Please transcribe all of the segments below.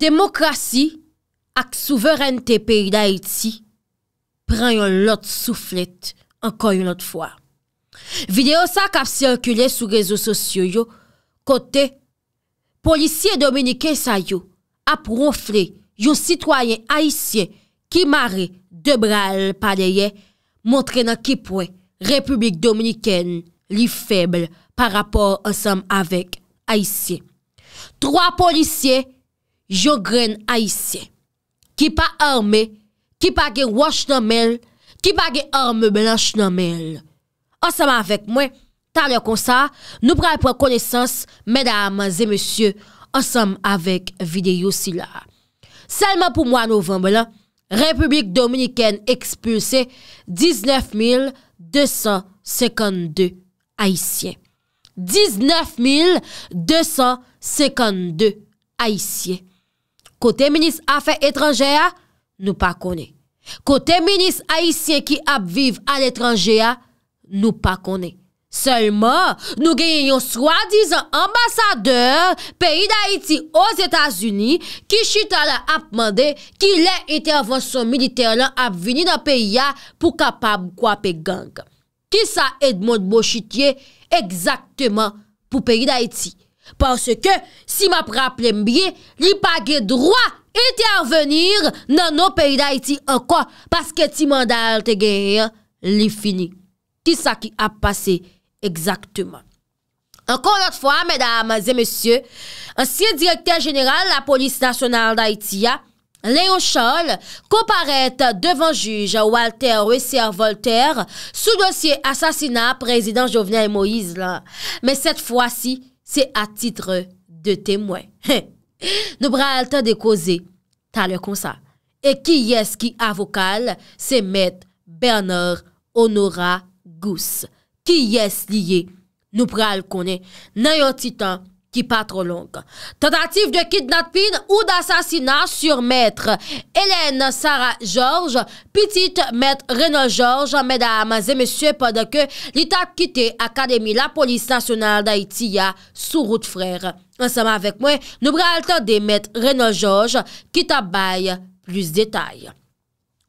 Demokrasi ak souverente peyi d'Haïti pran yon lot souflet ankon yon lot fwa. Videyo sa kap sirkule sou rezo sosyo yo kote Polisye Dominiken sa yo ap ronfle yon sitwayen Haïsien ki mare de bral paleye montre nan ki pwe Republik Dominiken li feble par rapport ansam avek Haïsien. Troa polisye Jogren Aisyen Ki pa orme, ki pa gen wach nanmel, ki pa gen orme belanj nanmel Ansem anvek mwen, tanlè kon sa, nou prel pou konesans, mèdames et monsye, ansem anvek videyo si la Selman pou mwen novembe lan, Republik Dominikèn ekspulse 19252 Aisyen 19252 Aisyen Kote menis afe etranjea, nou pa kone. Kote menis haisyen ki ap viv an etranjea, nou pa kone. Selman, nou genyon swa dizan ambasadeur peyi d'Haïti os Etats-Unis ki chita la ap mande ki le intervensyon militer lan ap vini nan peyi ya pou kapab kwape gang. Ki sa Edmond Bochitye exactement pou peyi d'Haïti? Pansè ke, si ma praple mbiye, li page droi ite arvenir nan nou peyi d'Haïti anko, paske ti mandal te geye, li fini. Ti sa ki ap pase, egzaktouman. Anko not fwa, mèdame, zè mèsyè, an siye direktèr jeneral la polis nasyonal d'Haïti ya, Léo Cholle, komparet devant juj Walter Wessier-Volter, sou dosye asasina prezident Jovnia et Moïse. Mè set fwa si... Se a titre de temwen. Nou pral tan de koze, tan le konsa. E ki yes ki avokal, se met Bernard Honoragous. Ki yes liye, nou pral konen, nan yo titan, ki pa tro lonk. Tentatif de kidnapping ou d'assassinat sur maître Hélène Sarah Georges, petite maître Renaud Georges, mesdames et messieurs, podèkè l'Itakite Akademi, la police nationale d'Haïti ya sou route frère. Ansèmè avèk mwen, nou brealte de maître Renaud Georges, ki tabaye plus detay.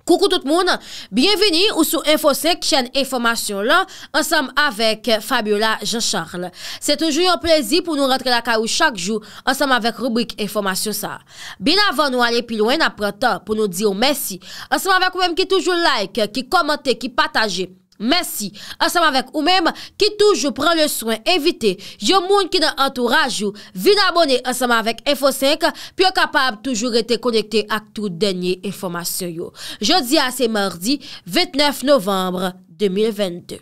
Koukou tout moun, bienveni ou sou infosek chen e formasyon lan, ansam avek Fabiola Jean-Charles. Se toujou yon plezi pou nou rentre la ka ou chak jou, ansam avek rubrik e formasyon sa. Bin avan nou ale pi loin apre ta pou nou di ou mersi, ansam avek ou men ki toujou like, ki komante, ki pataje. Mèsi, ansem avèk ou mèm ki toujou pran le souan evite, yo moun ki nan antourajou vin abonè ansem avèk Info 5 pi yo kapab toujou rete konekte ak tout denye informasyon yo. Jodi a se mèrdi, 29 novembre 2022.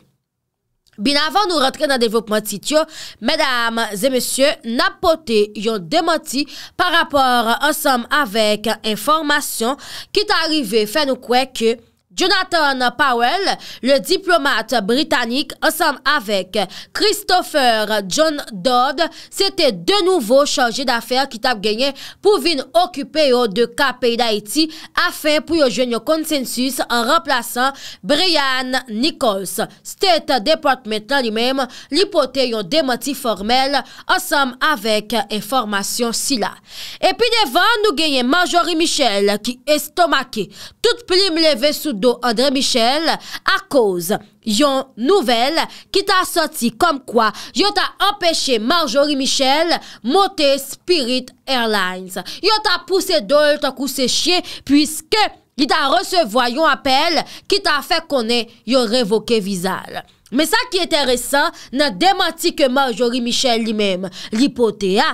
Bin avon nou rentre nan devopmentit yo, mèdam zè mèsyon napote yon demoti par apòr ansem avèk informasyon ki t'arive fè nou kwek yo. Jonathan Powell, le diplomat Britannique, ansanm avek Christopher John Dodd, sète de nouvo chanje d'affèr ki tap genyen pou vin okupè yo de KPI d'Haïti, afè pou yo jwen yo konsensus an remplaçan Brian Nichols. State Department nan li mèm, li potè yon demoti formèl ansanm avek informasyon si la. Epi devan, nou genyen Majorie Michel ki estomake tout plim leve sou de do André Michel, akouz yon nouvel ki ta soti kom kwa yon ta empèche Marjorie Michel motè Spirit Airlines. Yon ta pousse do, yon ta pousse chie, pwiske li ta recevwa yon apel ki ta fè konè yon revoke vizal. Mè sa ki etè resan, nan demanti ke Marjorie Michel li mèm. Li potea,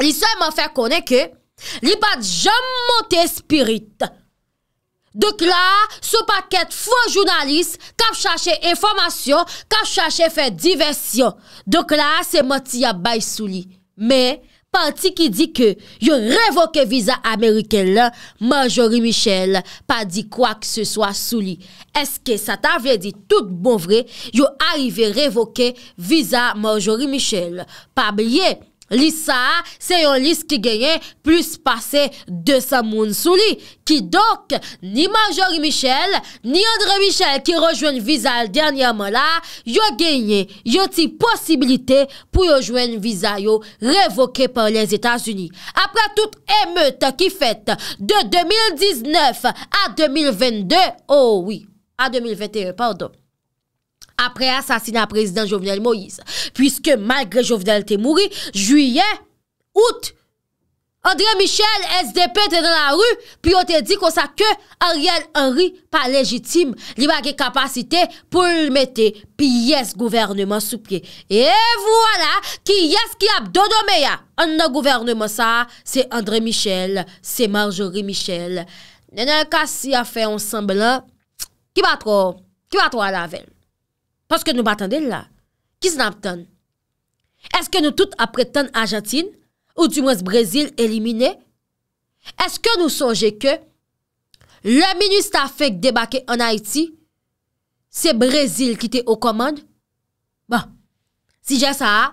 li seman fè konè ke li pat jom motè Spirit Airlines. Dok la, sou paket fwa jounalist, kap chache informasyon, kap chache fe diversyon. Dok la, se moti ya bay sou li. Me, panti ki di ke yo revoke viza Amerike la, manjori michel, pa di kwa kse soa sou li. Eske satan vye di tout bon vre, yo arive revoke viza manjori michel, pa blye. Lisa, se yon lis ki genyen, plus pase de sa moun souli. Ki dok, ni Major Michel, ni André Michel ki rejoen vizal dernyaman la, yo genyen yoti posibilite pou yo joen vizal yo revoke par les Etats-Unis. Apre tout emeut ki fet de 2019 a 2022, oh oui, a 2021, pardon. apre asasine a prezident Jovenel Moïse. Piske malgre Jovenel te mouri, juyen, out, André Michel, SDP te nan la ru, pi yo te di kon sa ke, Ariel Henry, pa legitime, li bagi kapasite pou l mette, pi yes, gouvernement souple. E voilà, ki yes, ki ap dodo me ya. An nan gouvernement sa, se André Michel, se Marjorie Michel. Nenè kasi a fe onsembla, ki batro, ki batro a la velm. Paske nou batande la? Kis nanptan? Eske nou tout apretan Argentine? Ou di mwes Brazil elimine? Eske nou sonje ke? Le Ministre ta fek debake an Haiti? Se Brazil kite o komande? Bon, si jè sa a.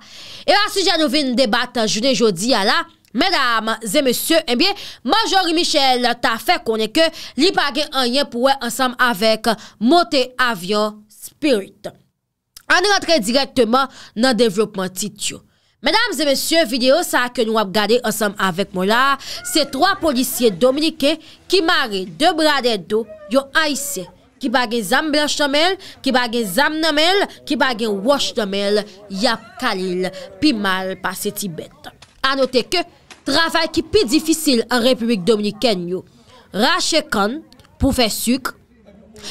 Ewa si jè nou vin debate jounen jodi ya la. Mèdame, zè mèsè, mbè. Eh Manjore Michel ta fek konen ke li pagè an yen pou wè ansam avèk motè avyon spiritan. An rentre direktman nan devlopman tit yo. Medam zemesye video sa ke nou ap gade ansam avek mo la, se 3 polisye Dominiken ki mare 2 brade do yo aise, ki bagen zam blanche namel, ki bagen zam namel, ki bagen wache namel, yap kalil, pi mal pase Tibet. An note ke, trafal ki pi difisil an Republik Dominiken yo, rache kon pou fe suk,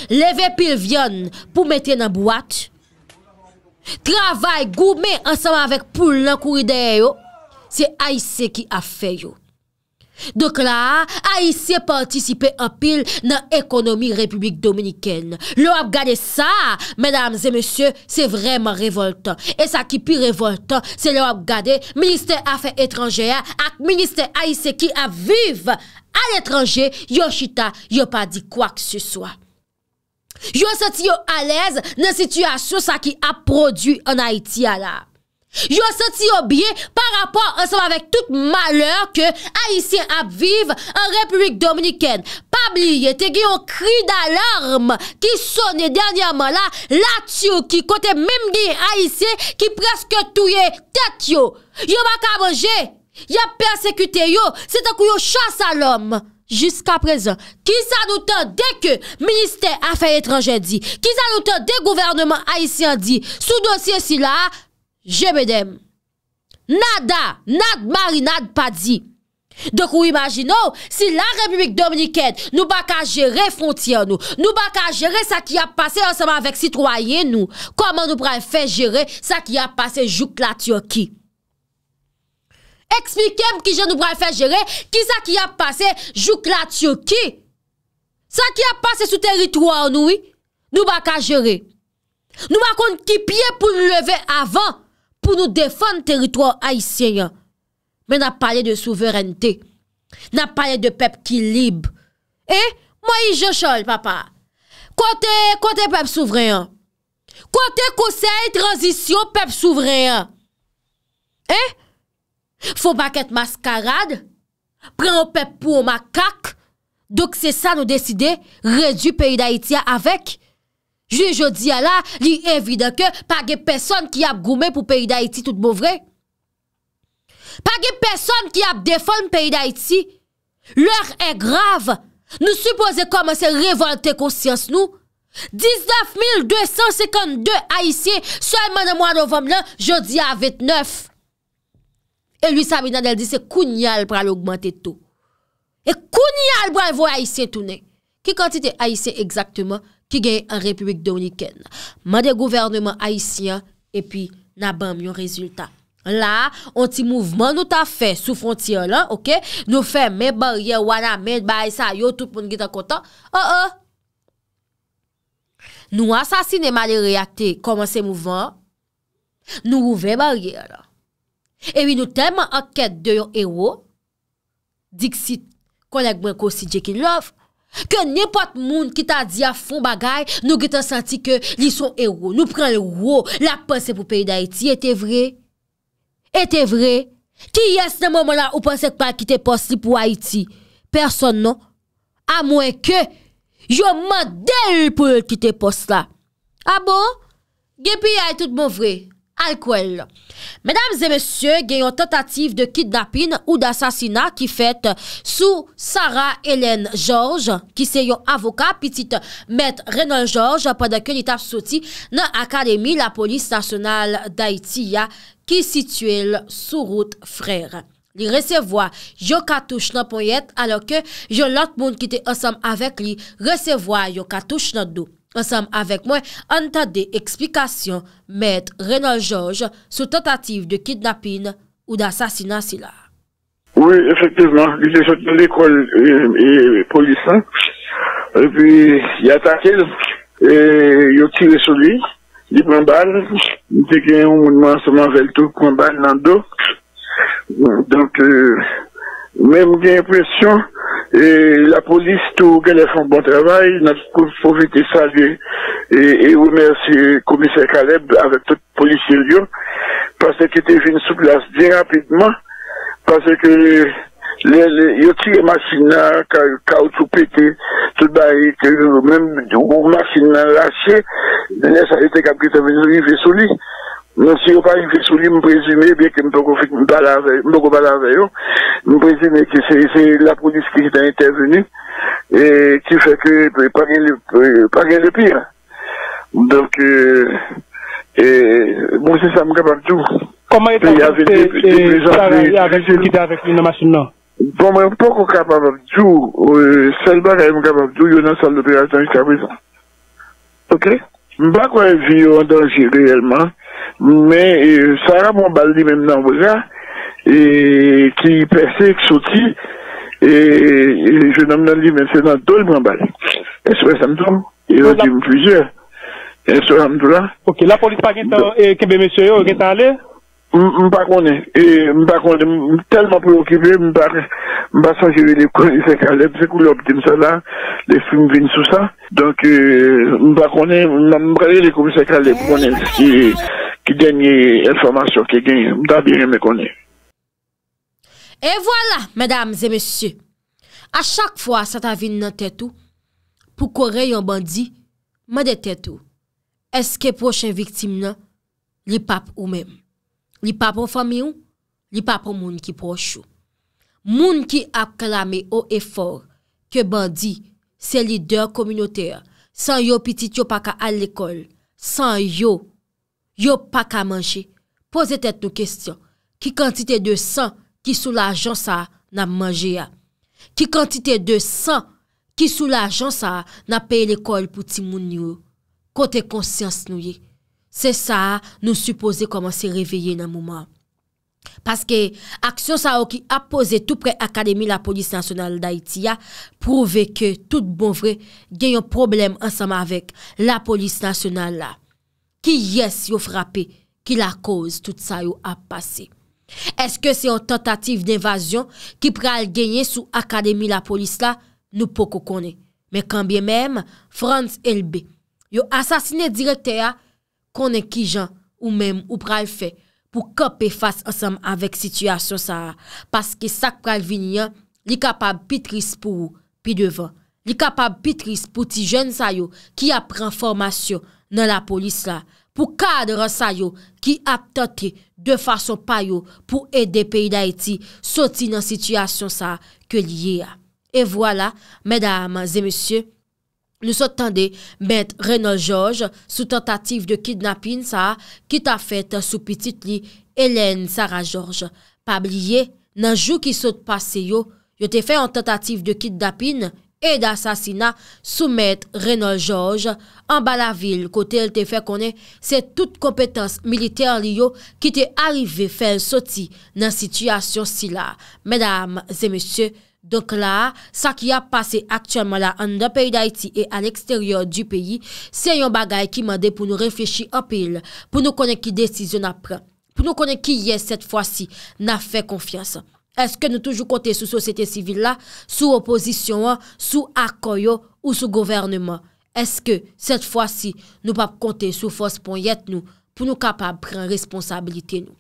leve pil vyon pou meten nan boat, Travay goume ansama vek pou lankou ide yo Se Aise ki a fe yo Dok la, Aise pa antisipe apil nan ekonomi republik dominiken Lo ap gade sa, menams e monsye, se vreman revoltan E sa ki pi revoltan, se lo ap gade, minister afe etranje ya Ak minister Aise ki a vive al etranje Yo chita, yo pa di kwa kse swa Yo senti yo alez nan situasyon sa ki ap produ an Haitia la. Yo senti yo bie par rapor ansem avèk tout malèr ke Haitien ap vive an Republik Dominikèn. Pabliye te gen yon kri d'alarme ki sone dernyaman la, lat yo ki kote mèm gen Haitien ki preske touye tet yo. Yo baka manje, yo persekute yo, se te kou yo chas alombe. Jusk aprezen, ki sa nou tan deke minister afe etranjen di, ki sa nou tan dek gouvernement aisyen di, sou dosye si la, je bedem. Nada, nad mari nad pa di. Dok ou imagino, si la Republike Dominikèn nou baka jere fontiyan nou, nou baka jere sa ki a pase ansaman vek si troye nou, koman nou prefejere sa ki a pase juk la Tiyokik. Ekspikem ki jan nou bral fè jere Ki sa ki a pase Jouk la tsyo ki Sa ki a pase sou teritouan nou Nou baka jere Nou bakon ki pye pou nou leve avan Pou nou defan teritouan Aisyen Men a pale de souverante Nan pale de pep ki lib E? Eh, Mwen yi jechol papa Kote pep souveran Kote kosey Transisyon pep souveran E? Eh, e? Fou baket maskarad, pren o pep pou o makak, dok se sa nou deside, reju peyi da iti ya avek. Jou je di ya la, li evide ke, pa ge peson ki ap goume pou peyi da iti tout mouvre. Bon pa ge peson ki ap defon peyi da iti, lor e grav, nou suppose koman se revolte konsyans nou. 19 252 a isye, semane mwa novem lan, je di ya avet 9. E lui sa binan el di se kounyal pral augmente tou. E kounyal bral vo aisyen tou ne. Ki kantite aisyen ekzakteman ki genye an republik deouniken. Man de gouvernement aisyen epi nabam yon rezultat. La, onti mouvman nou ta fe sou fontyen lan, nou fe men barye wana men ba aysa yo tout moun gita kontan, a oh, a. Oh. Nou asasine man de reyate koman se mouvman, nou rouve barye la. Ewi nou telman ak kèd de yon erwo, dik si konèk mwen konsidje ki lòf, ke nipot moun ki ta di a fon bagay, nou getan santi ke li son erwo, nou pren lè wò, la pense pou peyi d'Haïti, etè vre? Etè vre? Ki yas nan moun moun la ou pense kwa kite post li pou Haïti? Person non? A mwen ke, yo mwen del pou kite post la. A bon? Gepi yal tout moun vre? E, Alkouel, mèdames et mèsyè gen yon tentative de kidnapin ou d'assasina ki fèt sou Sarah Hélène Georges ki se yon avoka piti te met Renan Georges pwede ke li tap soti nan Akademi la Polis Nationale d'Haïti ya ki situelle sou route frère. Li resevwa yon katouche nan poyet alo ke yon lot moun ki te ansam avek li resevwa yon katouche nan dou. Ansem avek mwen, anta de eksplikasyon met Renan Georges sou tentative de kidnapin ou de asasinansi la. Oui, efektivman. Euh, J'ai jote de l'ekol polisan. Et puis, y'a tante, y'o tire soli, y'i bambal. Dike, y'on moun moun seman vel to, koumbal nan do. Donc, y'a tante, y'o tire soli, y'i bambal nan do. Même vous la police, tout, fait un bon travail, nous profité de saluer et, et remercier le commissaire Caleb avec toute la police de parce qu'il était venu sous place bien rapidement, parce que les, machines, ils ont tout pété, tout même machine là lâché, les salutés qui ont été venus arriver sous lui. Mwen si yo pa yon fiksou li mwen prezime, byè ke mwen poko balan vè yon, mwen prezime ki se la polis ki jit an interveni, e ki fè ke pa gen le pire. Donk, e, e, mwen se sa mwen kapap djou. Koman yon tanjou kite avèk yon masyon nan? Bon, mwen poko kapap djou, sel ba kwa yon kapap djou, yon nan saldo pe yon tanjou kapap djou. Ok? Mwen pa kwa yon vye yon danjou reyelman, Men, sara mwen bal li menm nan wajan, ki persek soti, je nan mwen li menm senan dol mwen bal. Eswe samtom, yon di mwen pwizye, eswe hamdou la. Ok, la polis pa gen tan, kebe mwen seyo, gen tan le? E, mpa konen, mpa konen, telman pou yo ki ve, mpa sajeve li pou konen se kalep, se kou li optim se la, li fume vin sou sa. Donk mpa konen, mpa re li pou konen se kalep, mpa konen ki denye informasyon ki genye, mpa dire me konen. E vwala, medam zemesye, a chak fwa sa ta vin nan tetou, pou kore yon bandi, ma de tetou, eske poche viktim nan, li pap ou menm. Li pa pou fami ou, li pa pou moun ki prochou. Moun ki aklami ou efor, ke bandi, se lider kominote a, san yo pitit yo pa ka al ekol, san yo, yo pa ka manje. Poze tet nou kestyon, ki kantite de san ki sou la jonsa a nan manje a. Ki kantite de san ki sou la jonsa a nan pey l'ekol pou ti moun yo. Kote konsyans nou ye. Se sa nou suppose koman se reveye nan mouman. Paske aksyon sa yo ki ap pose tout pre Akademi la Polis Nasyonal da Itiya prouve ke tout bon vre genyon problem ansama vek la Polis Nasyonal la. Ki yes yo frape, ki la koz tout sa yo ap pase. Eske se yo tentative denvasyon ki pre al genye sou Akademi la Polis la nou poko kone. Me kambye menm, Franz Elbe yo asasine diretea konen ki jan ou menm ou pral fe, pou kap e fas ansam avèk situasyon sa a, paske sak pral vin yan, li kapab pitris pou ou pi devan. Li kapab pitris pou ti jen sa yo, ki apren formasyon nan la polis la, pou kadran sa yo, ki ap toti de fason pa yo, pou ed de peyi da eti, soti nan situasyon sa a, ke liye a. E vwala, mèdaman zè mèsyè, Nou sot tande mèt Reynold George sou tentatif de kidnapin sa ki ta fèt sou pitit li Hélène Sarah George. Pabliye, nan jou ki sot pase yo, yo te fèt an tentatif de kidnapin e da sasina sou mèt Reynold George. An bala vil kote el te fèt konè, se tout kompetans militer li yo ki te arive fèt soti nan situasyon si la. Mèdam, zè mèsyè. Donk la, sa ki a pase aktiyanman la an dan peyi d'Haïti e an eksteryon di peyi, se yon bagay ki mande pou nou reflechi an peyi la, pou nou konen ki desisyon apren, pou nou konen ki yè set fwa si nan fè konfiansan. Eske nou toujou konte sou sosyete sivil la, sou oposisyon an, sou akoyo ou sou governman? Eske set fwa si nou pap konte sou fos pon yet nou pou nou kapap pren responsabilite nou?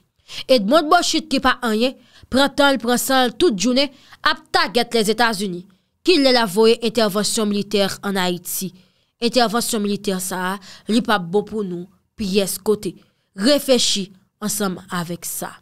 Et moun bò chit ki pa an yè, Pratal prasal tout jounè, ap taget les Etats-Unis. Ki lè la voye intervasyon militer an Haïti? Intervasyon militer sa, li pa bo pou nou piyes kote. Refèchi ansam avèk sa.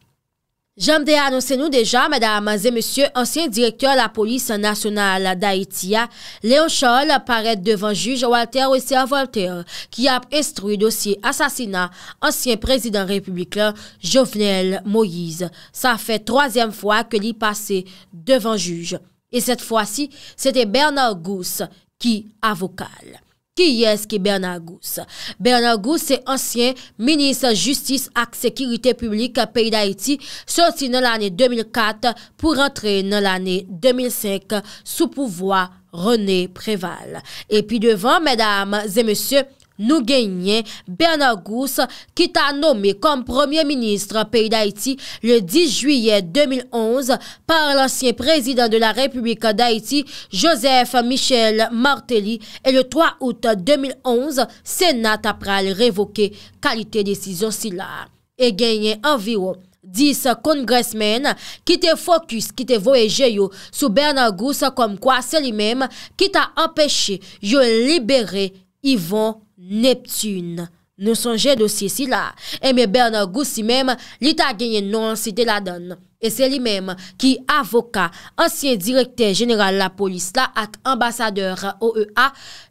J'aimerais de annoncer nous déjà, mesdames et messieurs, ancien directeur de la police nationale d'Haïti, hein. Léon Charles apparaît devant juge Walter Oscar Walter, qui a instruit dossier assassinat ancien président républicain hein, Jovenel Moïse. Ça fait troisième fois que l'y passait devant juge. Et cette fois-ci, c'était Bernard Gousse qui avocale. Ki yes ki Bernard Gousse? Bernard Gousse se ansyen Ministre Justice ak Sekirite Publik peyi Daiti, sosi nan l'ane 2004 pou rentre nan l'ane 2005 sou pouvoi René Préval. Epi devan, mèdames et mèsyè, Nou genyen Bernard Gousse ki ta nomi kom Premier Ministre Pays d'Haïti le 10 juyè 2011 par l'ansyen Président de la République d'Haïti Joseph Michel Martelly e le 3 août 2011, Sénat a pral revoke kalite desizyon si la. E genyen enviro 10 kongresmen ki te fokus ki te voeje yo sou Bernard Gousse kom kwa seli mem ki ta apèche yo libere Yvon Gousse. Neptune, nou sonje dosye si la, eme Bernard Goussi mem, li ta genye nou ansite la don. E se li mem ki avoka, ansyen direkte general la polis la ak ambasadeur OEA,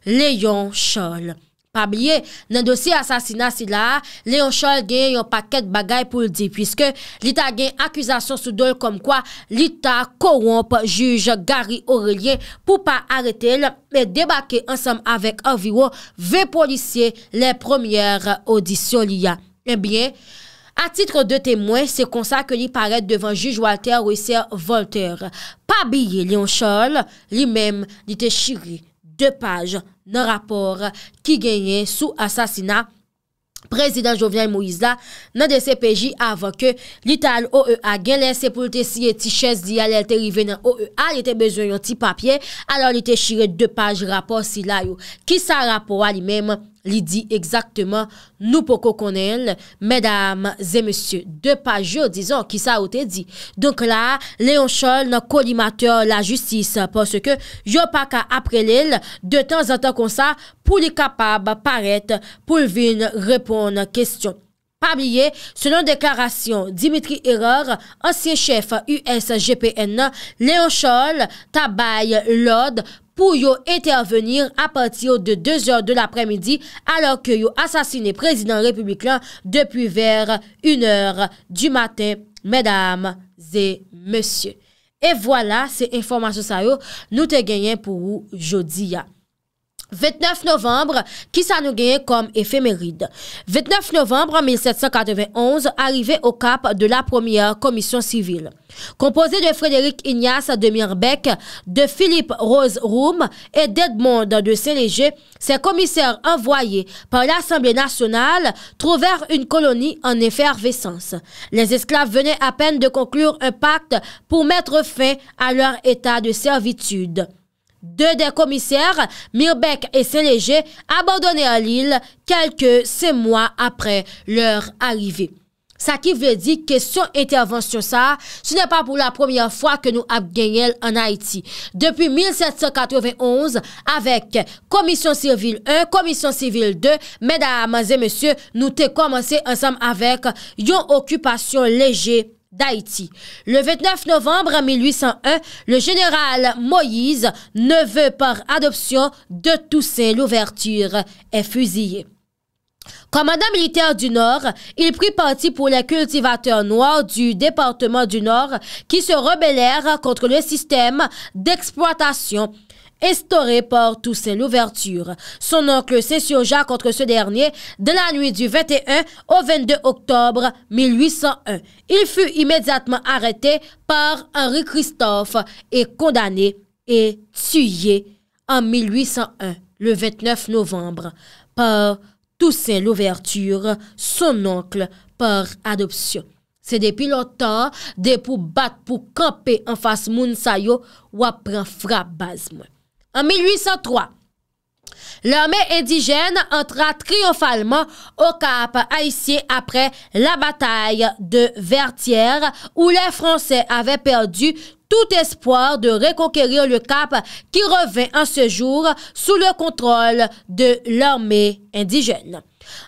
Léon Cholle. Pabye, nan dosi asasinasi la, Leonchal gen yon paket bagay pou ldi, pwiske lita gen akwizasyon soudol komkwa lita korwomp juj Gary Aurelien pou pa arete l, me debake ansam avek aviwo ve polisye le premiye audisyon li ya. Ebyen, eh a titre de temwen, se konsa ke li paret devan juj Walter ou ese Voltaire. Pabye, Leonchal, li mem li te chiri. 2 paj nan rapor ki genyen sou asasina prezident Jovian Moïse la nan DCPJ avan ke li tal OEA gen lese pou li te siye ti ches di al el te rive nan OEA li te bezo yon ti papye al al li te shire 2 paj rapor si la yo ki sa rapor a li menm. Li di ekzaktman nou pou kokonel, medam zemesye. De pa jo, dizon, ki sa ou te di. Donk la, Leonchol nan kolimate la justis, pwoske yo pa ka aprelil, de tan zantan kon sa, pou li kapab paret, pou vin repon kestyon. Pabliye, selon deklarasyon Dimitri Eror, ansyen chef USGPN, Leonchol tabay lode pou yo intervenir a pati yo de 2 or de l'apremidi alor ke yo asasine prezident republikan depi ver 1 or du maten, medam, zè, monsi. E vwala, se informasyon sa yo, nou te genyen pou jou jodi ya. 29 novembre, qui ça nous comme éphéméride. 29 novembre 1791, arrivé au cap de la première commission civile. Composée de Frédéric Ignace de Mirbeck, de Philippe Rose Roum et d'Edmond de Saint-Léger, ces commissaires envoyés par l'Assemblée nationale trouvèrent une colonie en effervescence. Les esclaves venaient à peine de conclure un pacte pour mettre fin à leur état de servitude. Deu de komiser, Mirbek et Seleje, abandone a Lille kelke se mwa apre lor arive. Sa ki vle di, kesyon etervans sou sa, sou ne pa pou la premiye fwa ke nou ap genyel an Haiti. Depi 1791, avek komisyon sivil 1, komisyon sivil 2, meda amaze monsye, nou te komanse ansam avek yon okupasyon leje pou. d'Haïti. Le 29 novembre 1801, le général Moïse, neveu par adoption de Toussaint Louverture, est fusillé. Commandant militaire du Nord, il prit parti pour les cultivateurs noirs du département du Nord qui se rebellèrent contre le système d'exploitation instauré par Toussaint Louverture. Son oncle s'insurgea contre ce dernier de la nuit du 21 au 22 octobre 1801. Il fut immédiatement arrêté par Henri Christophe et condamné et tué en 1801, le 29 novembre, par Toussaint Louverture, son oncle, par adoption. C'est depuis longtemps des pour pour pour camper en face de ou après fra base. En 1803, l'armée indigène entra triomphalement au Cap haïtien après la bataille de Vertières où les Français avaient perdu tout espoir de reconquérir le Cap qui revint en ce jour sous le contrôle de l'armée indigène.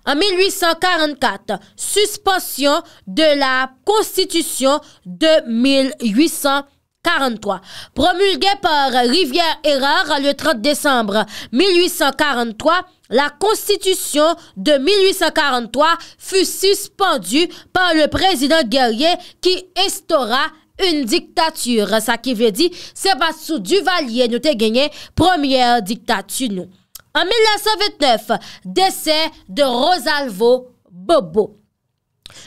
En 1844, suspension de la Constitution de 1844. 43, promulguée par Rivière Erard le 30 décembre 1843, la Constitution de 1843 fut suspendue par le président Guerrier qui instaura une dictature. Ça qui veut dire, c'est pas sous Duvalier nous a gagné première dictature. En 1929, décès de Rosalvo Bobo.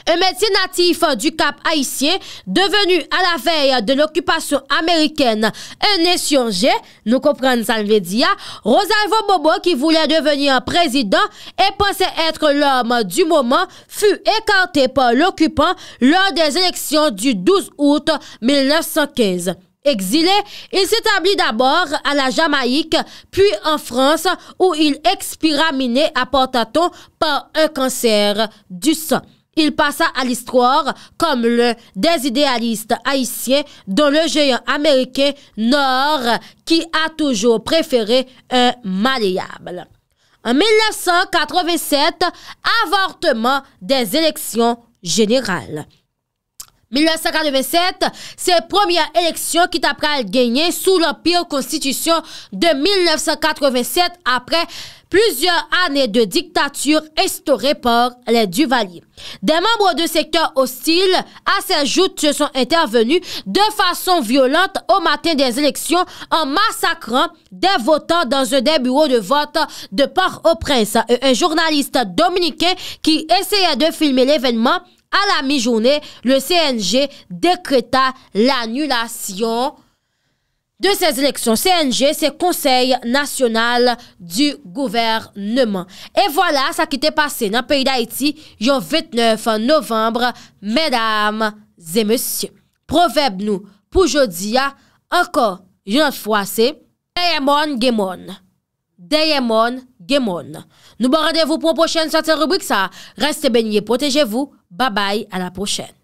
Un métier natif du Cap haïtien, devenu à la veille de l'occupation américaine un insurgé, nous comprenons ça veut dire, Rosalvo Bobo qui voulait devenir président et pensait être l'homme du moment, fut écarté par l'occupant lors des élections du 12 août 1915. Exilé, il s'établit d'abord à la Jamaïque, puis en France, où il expira miné à portaton par un cancer du sang il passa à l'histoire comme le idéalistes haïtien dont le géant américain Nord qui a toujours préféré un maléable. En 1987, avortement des élections générales. 1987, c'est première élection qui à gagner sous l'Empire Constitution de 1987 après plusieurs années de dictature instaurée par les Duvaliers. Des membres de secteurs hostiles à ces joutes se sont intervenus de façon violente au matin des élections en massacrant des votants dans un des bureaux de vote de Port-au-Prince. Un journaliste dominicain qui essayait de filmer l'événement A la mi jounè, le CNG dekreta l'anulasyon de ses eleksyon. CNG se konsey nasyonal du gouvernement. E vwala sa ki te pase nan peyi d'Haiti yon 29 novembre, medam zemesye. Proveb nou pou jodi ya, anko yon an fwa se, e yon moun gen moun. Deye mon, ge mon. Nou ba radevou pou pochen saten rubrik sa. Reste benye, potejevou. Babay, anaposhen.